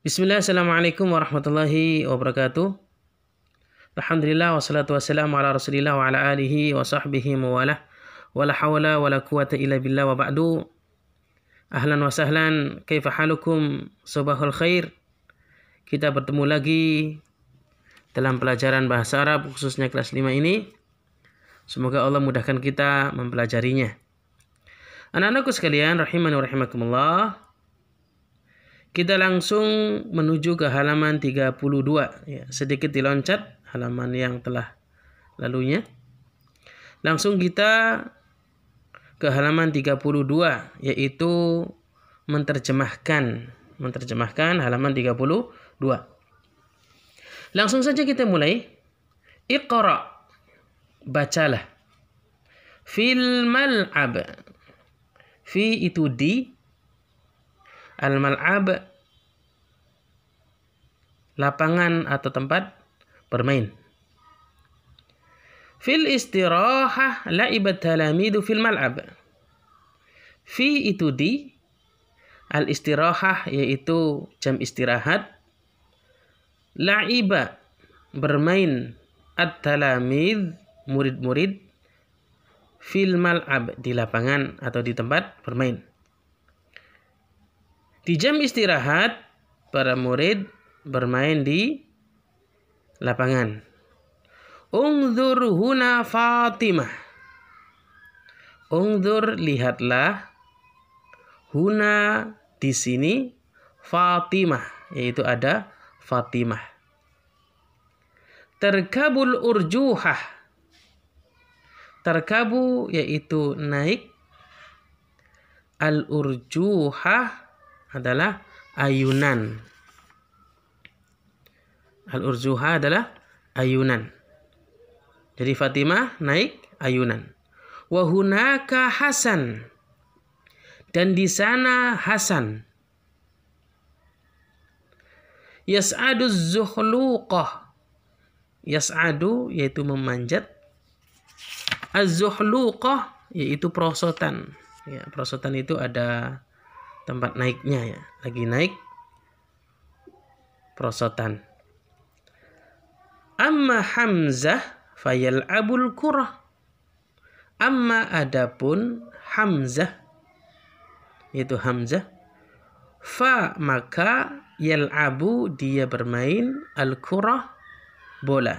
Bismillah, Assalamualaikum warahmatullahi wabarakatuh. Alhamdulillah, wassalatu wassalamu ala rasulillah wa ala alihi wa sahbihi mawalah. Wala hawla wala quwata illa billah wa ba'du. Ahlan wa sahlan, kaifa halukum, subahul khair. Kita bertemu lagi dalam pelajaran bahasa Arab, khususnya kelas 5 ini. Semoga Allah mudahkan kita mempelajarinya. Anak-anakku sekalian, rahimani rahimakumullah. Kita langsung menuju ke halaman 32 ya, sedikit diloncat halaman yang telah lalunya. Langsung kita ke halaman 32 yaitu menterjemahkan menterjemahkan halaman 32. Langsung saja kita mulai. Iqra bacalah. Fil mal'ab. Fi itu di Al-mal'ab lapangan atau tempat bermain. Fil istirahah la'ibat talamidu fil mal'ab. Fi itu di al istirahah yaitu jam istirahat la'iba bermain at-talamid murid-murid fil mal'ab di lapangan atau di tempat bermain di jam istirahat, para murid bermain di lapangan. Ungdur huna Fatimah. Ungdur lihatlah huna di sini Fatimah yaitu ada Fatimah. Terkabul urjuhah. Terkabu yaitu naik. Al urjuhah adalah ayunan. al urzuha adalah ayunan. Jadi Fatimah naik ayunan. Wahunaka Hasan. Dan di sana Hasan. Yas'adu zuhluqah. Yas'adu yaitu memanjat. Az-zuhluqah yaitu prosotan Ya, prosotan itu ada tempat naiknya ya lagi naik prosotan. amma hamzah fayal abul kura amma adapun hamzah itu hamzah fa maka yal abu dia bermain al kura bola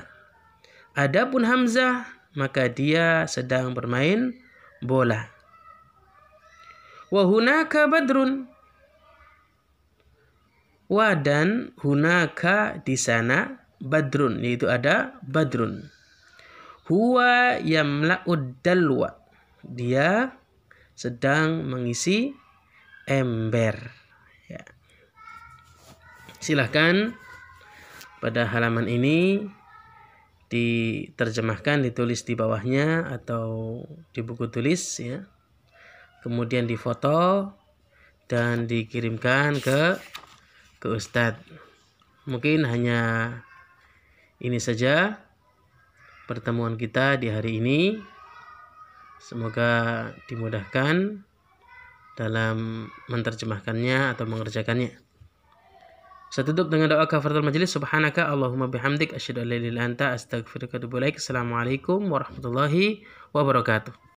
adapun hamzah maka dia sedang bermain bola Wahunaka badrun. wadan hunaka di sana badrun. Yaitu ada badrun. Huwa yamla'ud dalwa. Dia sedang mengisi ember. Ya. Silahkan pada halaman ini diterjemahkan ditulis di bawahnya atau di buku tulis ya kemudian difoto dan dikirimkan ke ke Ustadz mungkin hanya ini saja pertemuan kita di hari ini semoga dimudahkan dalam menterjemahkannya atau mengerjakannya saya tutup dengan doa kafaratul majelis subhanaka allahumma bihamdik asyhadu an la ilaha illa anta astaghfiruka wa atubu assalamualaikum warahmatullahi wabarakatuh